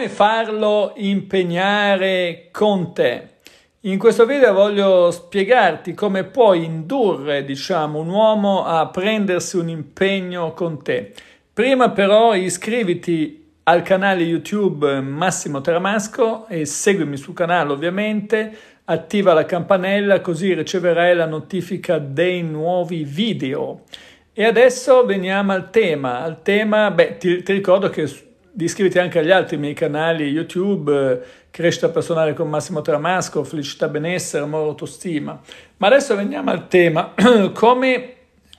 come farlo impegnare con te. In questo video voglio spiegarti come puoi indurre, diciamo, un uomo a prendersi un impegno con te. Prima però iscriviti al canale YouTube Massimo Teramasco e seguimi sul canale ovviamente, attiva la campanella così riceverai la notifica dei nuovi video. E adesso veniamo al tema. Al tema, beh, ti, ti ricordo che di iscriverti anche agli altri miei canali YouTube, eh, Crescita Personale con Massimo Tramasco, Felicità Benessere, Amore Autostima. Ma adesso veniamo al tema, come,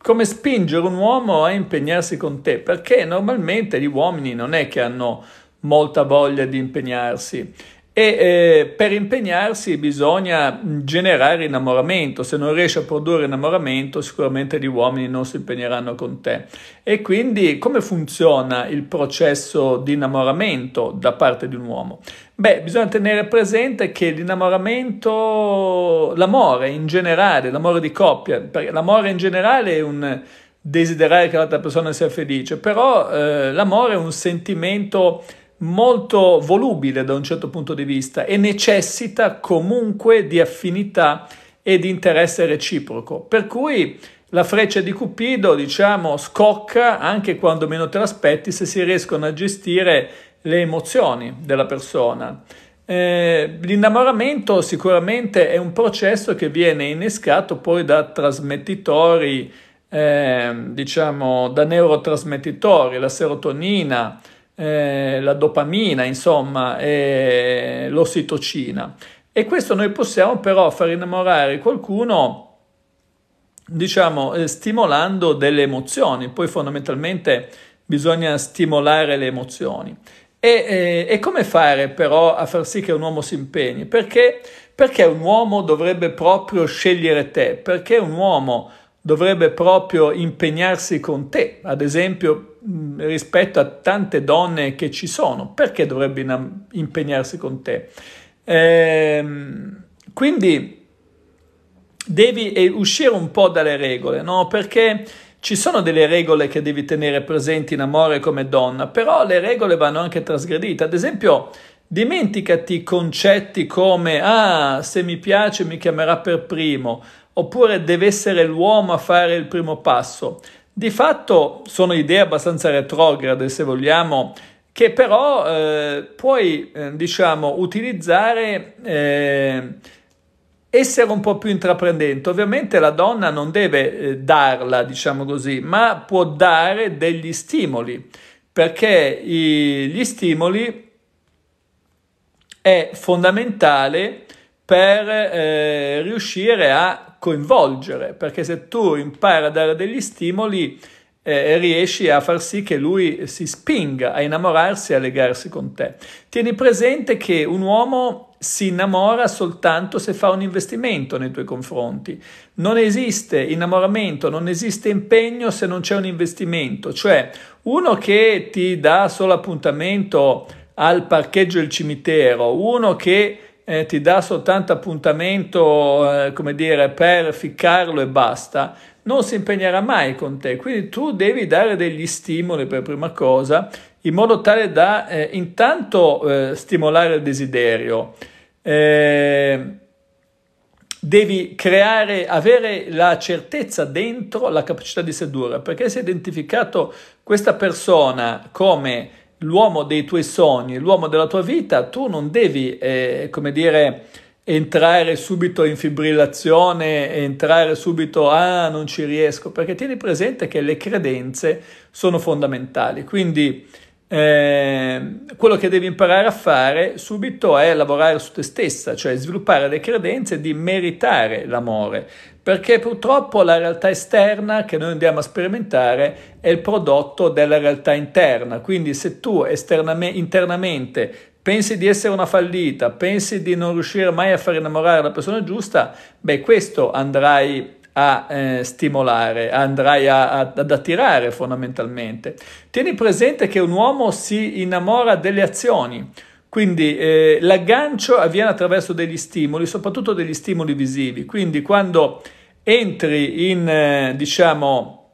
come spingere un uomo a impegnarsi con te, perché normalmente gli uomini non è che hanno molta voglia di impegnarsi e eh, per impegnarsi bisogna generare innamoramento, se non riesci a produrre innamoramento sicuramente gli uomini non si impegneranno con te. E quindi come funziona il processo di innamoramento da parte di un uomo? Beh, bisogna tenere presente che l'innamoramento, l'amore in generale, l'amore di coppia, perché l'amore in generale è un desiderare che l'altra persona sia felice, però eh, l'amore è un sentimento molto volubile da un certo punto di vista e necessita comunque di affinità e di interesse reciproco. Per cui la freccia di Cupido, diciamo, scocca anche quando meno te l'aspetti se si riescono a gestire le emozioni della persona. Eh, l'innamoramento sicuramente è un processo che viene innescato poi da trasmettitori, eh, diciamo, da neurotrasmettitori, la serotonina, eh, la dopamina, insomma, eh, l'ossitocina. E questo noi possiamo però far innamorare qualcuno, diciamo, eh, stimolando delle emozioni. Poi fondamentalmente bisogna stimolare le emozioni. E, eh, e come fare però a far sì che un uomo si impegni? Perché, perché un uomo dovrebbe proprio scegliere te? Perché un uomo dovrebbe proprio impegnarsi con te? Ad esempio, Mm, rispetto a tante donne che ci sono, perché dovrebbe impegnarsi con te? Ehm, quindi devi uscire un po' dalle regole, no? Perché ci sono delle regole che devi tenere presenti in amore come donna, però le regole vanno anche trasgredite. Ad esempio, dimenticati concetti come ah, se mi piace mi chiamerà per primo, oppure deve essere l'uomo a fare il primo passo. Di fatto sono idee abbastanza retrograde, se vogliamo, che però eh, puoi, eh, diciamo, utilizzare, eh, essere un po' più intraprendente. Ovviamente la donna non deve eh, darla, diciamo così, ma può dare degli stimoli, perché i, gli stimoli è fondamentale per eh, riuscire a coinvolgere, perché se tu impari a dare degli stimoli eh, riesci a far sì che lui si spinga a innamorarsi e a legarsi con te. Tieni presente che un uomo si innamora soltanto se fa un investimento nei tuoi confronti. Non esiste innamoramento, non esiste impegno se non c'è un investimento. Cioè, uno che ti dà solo appuntamento al parcheggio del cimitero, uno che eh, ti dà soltanto appuntamento, eh, come dire, per ficcarlo e basta, non si impegnerà mai con te. Quindi tu devi dare degli stimoli per prima cosa, in modo tale da eh, intanto eh, stimolare il desiderio. Eh, devi creare, avere la certezza dentro la capacità di sedurre, perché se hai identificato questa persona come l'uomo dei tuoi sogni, l'uomo della tua vita, tu non devi, eh, come dire, entrare subito in fibrillazione, entrare subito, ah, non ci riesco, perché tieni presente che le credenze sono fondamentali. Quindi eh, quello che devi imparare a fare subito è lavorare su te stessa, cioè sviluppare le credenze di meritare l'amore, perché purtroppo la realtà esterna che noi andiamo a sperimentare è il prodotto della realtà interna, quindi se tu internamente pensi di essere una fallita, pensi di non riuscire mai a far innamorare la persona giusta, beh questo andrai a eh, stimolare, andrai a, a, ad attirare fondamentalmente. Tieni presente che un uomo si innamora delle azioni. Quindi eh, l'aggancio avviene attraverso degli stimoli, soprattutto degli stimoli visivi. Quindi quando entri in, eh, diciamo,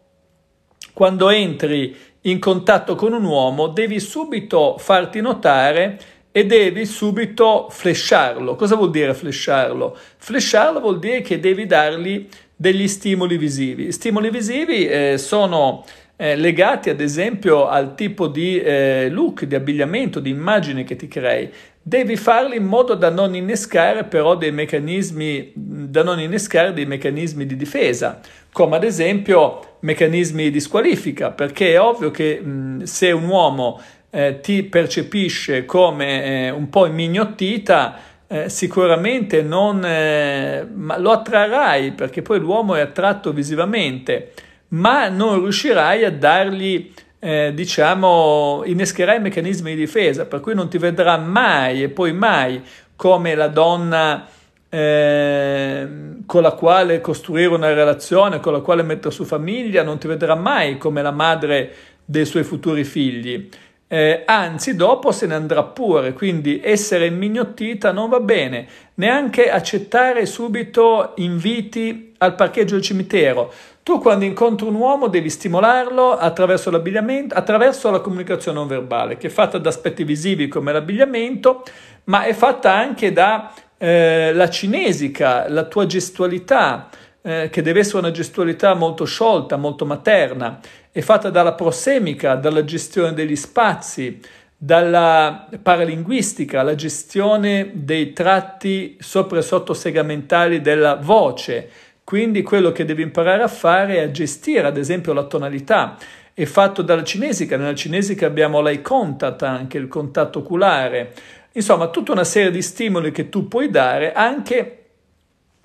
quando entri in contatto con un uomo, devi subito farti notare e devi subito flesciarlo. Cosa vuol dire flesciarlo? Flesciarlo vuol dire che devi dargli degli stimoli visivi. Stimoli visivi eh, sono eh, legati ad esempio al tipo di eh, look, di abbigliamento, di immagine che ti crei. Devi farli in modo da non innescare però dei meccanismi, da non innescare dei meccanismi di difesa, come ad esempio meccanismi di squalifica, perché è ovvio che mh, se un uomo eh, ti percepisce come eh, un po' mignottita, eh, sicuramente non eh, lo attrarrai perché poi l'uomo è attratto visivamente ma non riuscirai a dargli, eh, diciamo, innescherai meccanismi di difesa, per cui non ti vedrà mai e poi mai come la donna eh, con la quale costruire una relazione, con la quale mettere su famiglia, non ti vedrà mai come la madre dei suoi futuri figli. Eh, anzi, dopo se ne andrà pure, quindi essere mignottita non va bene, neanche accettare subito inviti al parcheggio del cimitero. Tu quando incontri un uomo devi stimolarlo attraverso l'abbigliamento, attraverso la comunicazione non verbale, che è fatta da aspetti visivi come l'abbigliamento, ma è fatta anche dalla eh, cinesica, la tua gestualità, eh, che deve essere una gestualità molto sciolta, molto materna, è fatta dalla prosemica, dalla gestione degli spazi, dalla paralinguistica, la gestione dei tratti sopra e sotto segmentali della voce, quindi quello che devi imparare a fare è a gestire, ad esempio, la tonalità. È fatto dalla cinesica, nella cinesica abbiamo l'eye contact, anche il contatto oculare. Insomma, tutta una serie di stimoli che tu puoi dare, anche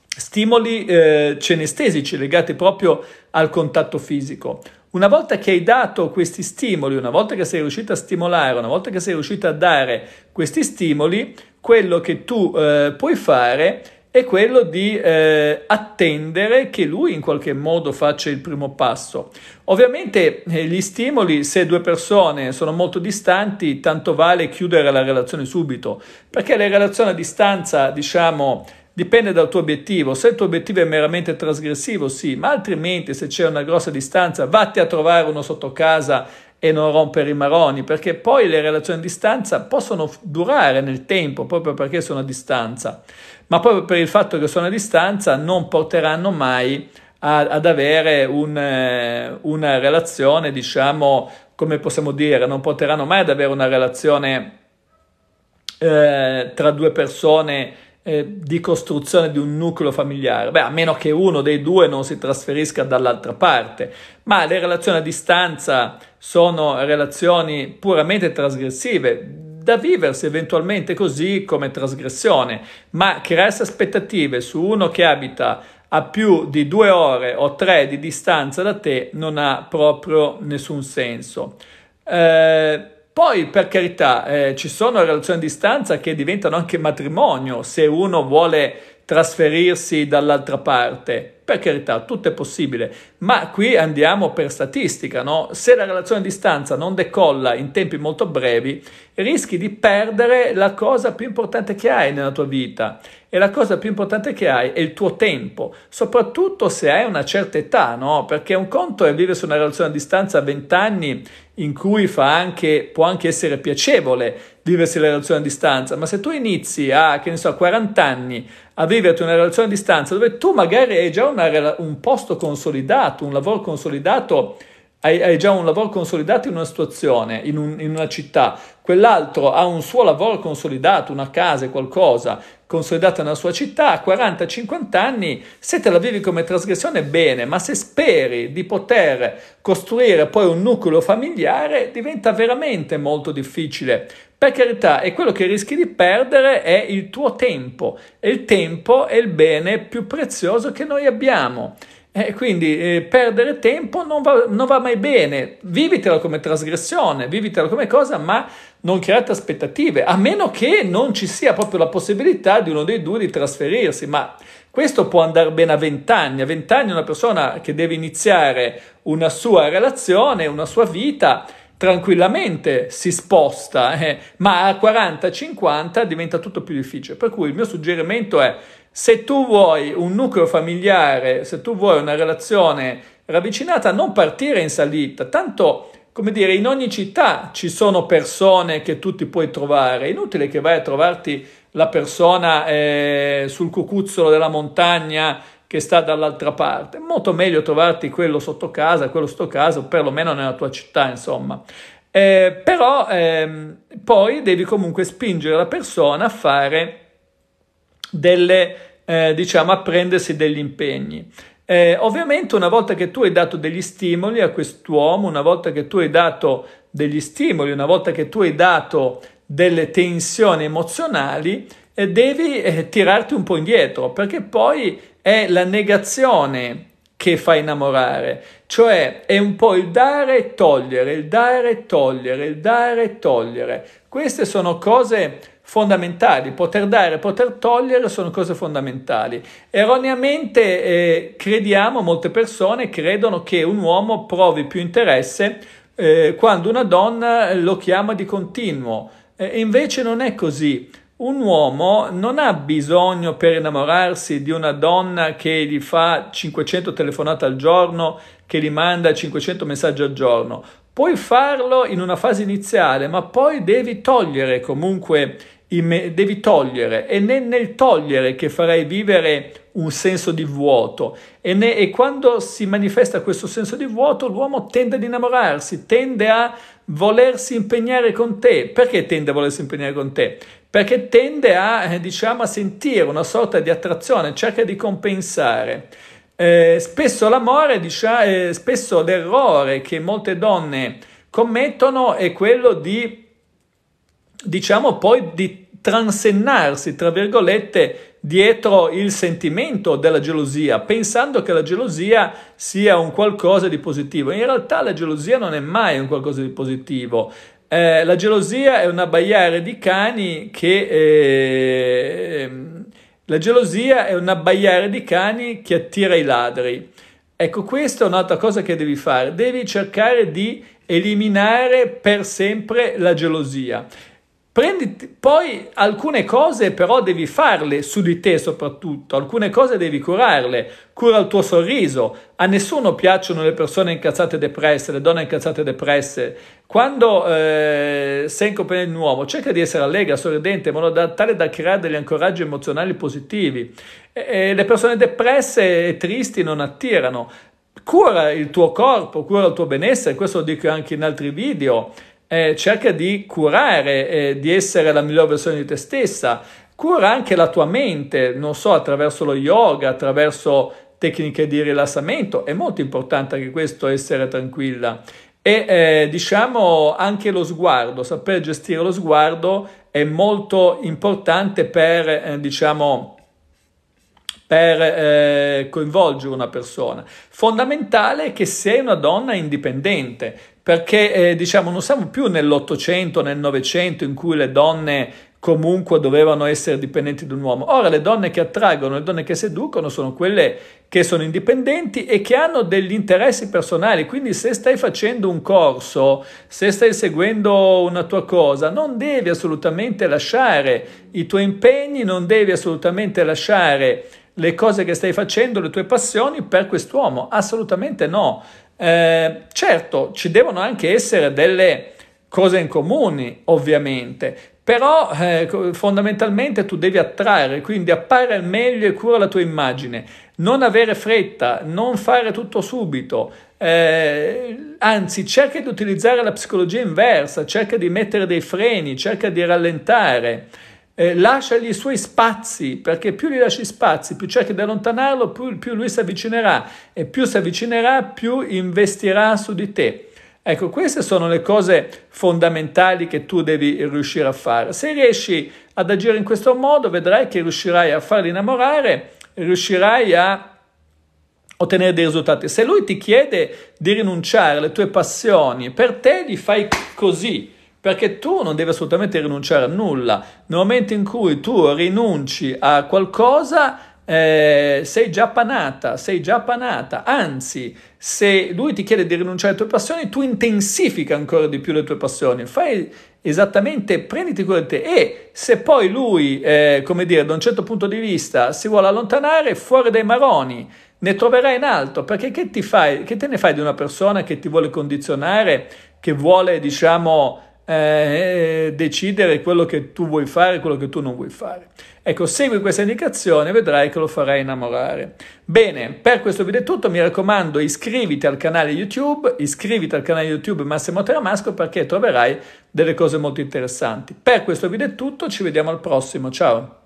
stimoli eh, cenestesici legati proprio al contatto fisico. Una volta che hai dato questi stimoli, una volta che sei riuscita a stimolare, una volta che sei riuscita a dare questi stimoli, quello che tu eh, puoi fare è è quello di eh, attendere che lui in qualche modo faccia il primo passo. Ovviamente eh, gli stimoli, se due persone sono molto distanti, tanto vale chiudere la relazione subito, perché le relazioni a distanza, diciamo, dipende dal tuo obiettivo. Se il tuo obiettivo è meramente trasgressivo, sì, ma altrimenti se c'è una grossa distanza, vatti a trovare uno sotto casa e non rompere i maroni, perché poi le relazioni a distanza possono durare nel tempo proprio perché sono a distanza ma proprio per il fatto che sono a distanza non porteranno mai a, ad avere un, eh, una relazione, diciamo, come possiamo dire, non porteranno mai ad avere una relazione eh, tra due persone eh, di costruzione di un nucleo familiare, Beh, a meno che uno dei due non si trasferisca dall'altra parte, ma le relazioni a distanza sono relazioni puramente trasgressive, da viversi eventualmente così come trasgressione, ma creare aspettative su uno che abita a più di due ore o tre di distanza da te non ha proprio nessun senso. Eh, poi, per carità, eh, ci sono relazioni a distanza che diventano anche matrimonio se uno vuole trasferirsi dall'altra parte. Per carità, tutto è possibile, ma qui andiamo per statistica, no? Se la relazione a distanza non decolla in tempi molto brevi, rischi di perdere la cosa più importante che hai nella tua vita e la cosa più importante che hai è il tuo tempo, soprattutto se hai una certa età, no? Perché un conto è vivere su una relazione a distanza a 20 anni in cui anche, può anche essere piacevole viversi la relazione a distanza, ma se tu inizi a, che ne so, 40 anni a viverti una relazione a distanza dove tu magari hai già una, un posto consolidato, un lavoro consolidato, hai, hai già un lavoro consolidato in una situazione, in, un, in una città, quell'altro ha un suo lavoro consolidato, una casa, qualcosa consolidata nella sua città, a 40-50 anni, se te la vivi come trasgressione bene, ma se speri di poter costruire poi un nucleo familiare, diventa veramente molto difficile. Per carità, e quello che rischi di perdere è il tuo tempo, e il tempo è il bene più prezioso che noi abbiamo. E quindi eh, perdere tempo non va, non va, mai bene, vivitela come trasgressione, vivitela come cosa, ma non create aspettative, a meno che non ci sia proprio la possibilità di uno dei due di trasferirsi, ma questo può andare bene a vent'anni, a vent'anni una persona che deve iniziare una sua relazione, una sua vita, tranquillamente si sposta, eh, ma a 40-50 diventa tutto più difficile, per cui il mio suggerimento è se tu vuoi un nucleo familiare, se tu vuoi una relazione ravvicinata, non partire in salita, tanto come dire, in ogni città ci sono persone che tu ti puoi trovare, è inutile che vai a trovarti la persona eh, sul cucuzzolo della montagna che sta dall'altra parte, è molto meglio trovarti quello sotto casa, quello sotto casa, o perlomeno nella tua città, insomma. Eh, però ehm, poi devi comunque spingere la persona a fare delle, eh, diciamo, a prendersi degli impegni. Eh, ovviamente una volta che tu hai dato degli stimoli a quest'uomo, una volta che tu hai dato degli stimoli, una volta che tu hai dato delle tensioni emozionali, eh, devi eh, tirarti un po' indietro, perché poi è la negazione che fa innamorare, cioè è un po' il dare e togliere, il dare e togliere, il dare e togliere. Queste sono cose fondamentali, poter dare, poter togliere sono cose fondamentali. Erroneamente eh, crediamo, molte persone credono che un uomo provi più interesse eh, quando una donna lo chiama di continuo, eh, invece non è così. Un uomo non ha bisogno per innamorarsi di una donna che gli fa 500 telefonate al giorno, che gli manda 500 messaggi al giorno. Puoi farlo in una fase iniziale, ma poi devi togliere comunque devi togliere, e né nel togliere che farai vivere un senso di vuoto, e, ne, e quando si manifesta questo senso di vuoto l'uomo tende ad innamorarsi, tende a volersi impegnare con te. Perché tende a volersi impegnare con te? Perché tende a, eh, diciamo, a sentire una sorta di attrazione, cerca di compensare. Eh, spesso l'amore, diciamo, eh, spesso l'errore che molte donne commettono è quello di diciamo poi di transennarsi, tra virgolette, dietro il sentimento della gelosia, pensando che la gelosia sia un qualcosa di positivo. In realtà la gelosia non è mai un qualcosa di positivo. Eh, la gelosia è un abbaiare di cani che... Eh, la gelosia è un abbaiare di cani che attira i ladri. Ecco, questa è un'altra cosa che devi fare. Devi cercare di eliminare per sempre la gelosia. Prenditi, poi alcune cose però devi farle su di te soprattutto, alcune cose devi curarle, cura il tuo sorriso, a nessuno piacciono le persone incazzate e depresse, le donne incazzate e depresse, quando eh, sei in compagnia di un uomo cerca di essere allegra, sorridente, in modo da, tale da creare degli ancoraggi emozionali positivi, e, e le persone depresse e tristi non attirano, cura il tuo corpo, cura il tuo benessere, questo lo dico anche in altri video, eh, cerca di curare, eh, di essere la miglior versione di te stessa, cura anche la tua mente, non so, attraverso lo yoga, attraverso tecniche di rilassamento, è molto importante anche questo essere tranquilla e eh, diciamo anche lo sguardo, saper gestire lo sguardo è molto importante per eh, diciamo per eh, coinvolgere una persona. Fondamentale che sei una donna indipendente, perché eh, diciamo non siamo più nell'Ottocento, nel Novecento in cui le donne comunque dovevano essere dipendenti da un uomo. Ora le donne che attraggono, le donne che seducono sono quelle che sono indipendenti e che hanno degli interessi personali, quindi se stai facendo un corso, se stai seguendo una tua cosa, non devi assolutamente lasciare i tuoi impegni, non devi assolutamente lasciare le cose che stai facendo, le tue passioni per quest'uomo, assolutamente no. Eh, certo, ci devono anche essere delle cose in comune, ovviamente, però eh, fondamentalmente tu devi attrarre, quindi appare al meglio e cura la tua immagine, non avere fretta, non fare tutto subito, eh, anzi cerca di utilizzare la psicologia inversa, cerca di mettere dei freni, cerca di rallentare eh, lasciagli i suoi spazi, perché più gli lasci spazi, più cerchi di allontanarlo, più, più lui si avvicinerà e più si avvicinerà, più investirà su di te. Ecco, queste sono le cose fondamentali che tu devi riuscire a fare. Se riesci ad agire in questo modo, vedrai che riuscirai a farli innamorare, riuscirai a ottenere dei risultati. Se lui ti chiede di rinunciare alle tue passioni, per te gli fai così perché tu non devi assolutamente rinunciare a nulla. Nel momento in cui tu rinunci a qualcosa, eh, sei già panata, sei già panata. Anzi, se lui ti chiede di rinunciare alle tue passioni, tu intensifica ancora di più le tue passioni. Fai esattamente, prenditi cura di te. E se poi lui, eh, come dire, da un certo punto di vista si vuole allontanare, fuori dai maroni, ne troverai in alto. Perché che, ti fai, che te ne fai di una persona che ti vuole condizionare, che vuole, diciamo, eh, decidere quello che tu vuoi fare e quello che tu non vuoi fare. Ecco, segui questa indicazione e vedrai che lo farai innamorare. Bene, per questo video è tutto, mi raccomando iscriviti al canale YouTube, iscriviti al canale YouTube Massimo Teramasco perché troverai delle cose molto interessanti. Per questo video è tutto, ci vediamo al prossimo, ciao!